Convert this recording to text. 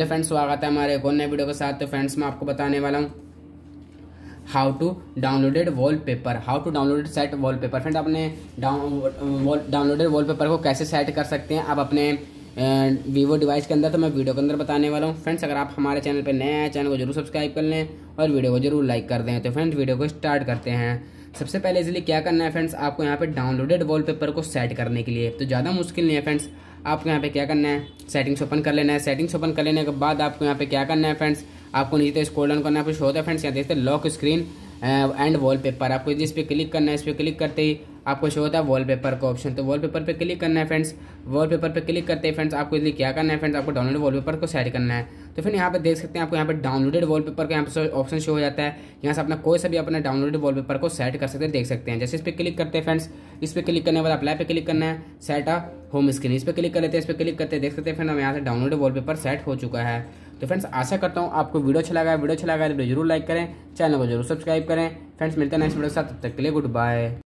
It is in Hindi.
हेलो फ्रेंड्स स्वागत है हमारे एक और नए वीडियो के साथ तो फ्रेंड्स मैं आपको बताने वाला हूँ how to downloaded wallpaper how to downloaded set wallpaper friend अपने डाउनलोडेड डाउनलोडेड वॉलपेपर को कैसे सेट कर सकते हैं आप अपने वीवो डिवाइस के अंदर तो मैं वीडियो के अंदर बताने वाला हूँ फ्रेंड्स अगर आप हमारे चैनल पर नए हैं चैनल को जरूर सब्सक्राइब कर लें और वीडियो को जरूर लाइक कर दें तो फ्रेंड्स वीडियो को स्टार्ट करते हैं सबसे पहले इसलिए क्या करना है फ्रेंड्स आपको यहाँ पे डाउनलोडेड वॉलपेपर को सेट करने के लिए तो ज़्यादा मुश्किल नहीं है फ्रेंड्स आपको यहाँ पे क्या करना है सेटिंग्स ओपन कर लेना है सेटिंग्स ओपन कर लेने के बाद आपको यहाँ पे क्या करना है फ्रेंड्स आपको नीचे स्कोल डाउन करना है कुछ होता है फ्रेंड्स यहाँ देखते हैं लॉक स्क्रीन एंड पेपर आपको जिस पर क्लिक करना है इस पर क्लिक करते ही आपको शो होता है वॉलपेपर का ऑप्शन तो वॉलपेपर पे क्लिक करना है फ्रेंड्स वॉलपेपर पे क्लिक करते हैं फ्रेंड्स आपको इसलिए क्या करना है फ्रेंड्स आपको डाउनलोड वॉलपेपर को सेट करना है तो फिर यहाँ पर देख सकते हैं आपको यहाँ पर डाउनलोडेड वॉलपेपर का यहाँ पर ऑप्शन शो हो जाता है यहाँ से अपना कोई सा भी अपना डाउनलोडेड वॉलपेपर को सेट कर सकते हैं देख सकते हैं जैसे इस पर क्लिक करते हैं फ्रेंड्स इस पर क्लिक करने के बाद अप्लाई पे क्लिक करना है सेट आ होम स्क्रीन इस पर क्लिक कर लेते हैं इस पर क्लिक करते हैं देख सकते हैं फ्रेंड हम यहाँ से डाउनलोडेड वॉलपेपर सेट हो चुका है तो फ्रेंड्स आशा करता हूँ आपको वीडियो अच्छा लगा वीडियो अच्छा लगा तो जरूर लाइक करें चैनल को जरूर सब्सक्राइब करें फ्रेंड्स मिलते हैं नेक्स्ट वीडियो के साथ तब तक के लिए गुड बाय